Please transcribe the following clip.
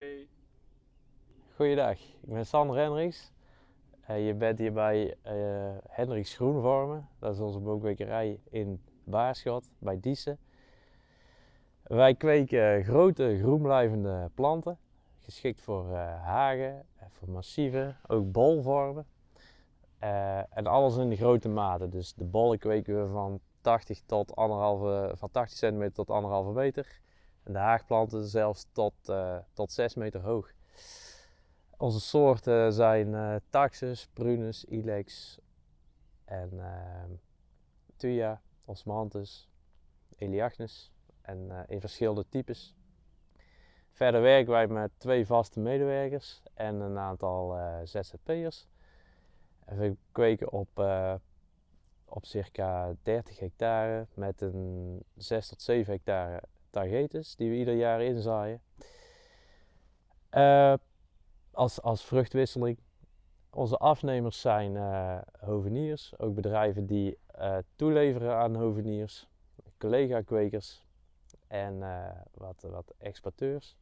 Goedendag. Goeiedag, ik ben Sander Hendricks. Eh, je bent hier bij uh, Groenvormen. Dat is onze boomkwekerij in Baarschot bij Diessen. Wij kweken eh, grote groenblijvende planten. Geschikt voor hagen, voor massieve, ook bolvormen. en alles in grote mate. Dus de bollen kweken we van 80, tot 1,5, van 80 centimeter tot 1,5 meter de haagplanten zelfs tot, eh, tot 6 meter hoog. Onze soorten zijn eh, Taxus, Prunus, Ilex en ehm, Thuja, Osmanthus, Eliagnus en eh, in verschillende types. Verder werken wij met twee vaste medewerkers en een aantal uh, ZZP'ers. we kweken op, op circa 30 hectare met een 6 tot 7 hectare tagetes die we ieder jaar inzaaien. Eh, als, als vruchtwisseling. Onze afnemers zijn eh, hoveniers, ook bedrijven die eh, toeleveren aan hoveniers, collega-kwekers en wat, wat exporteurs.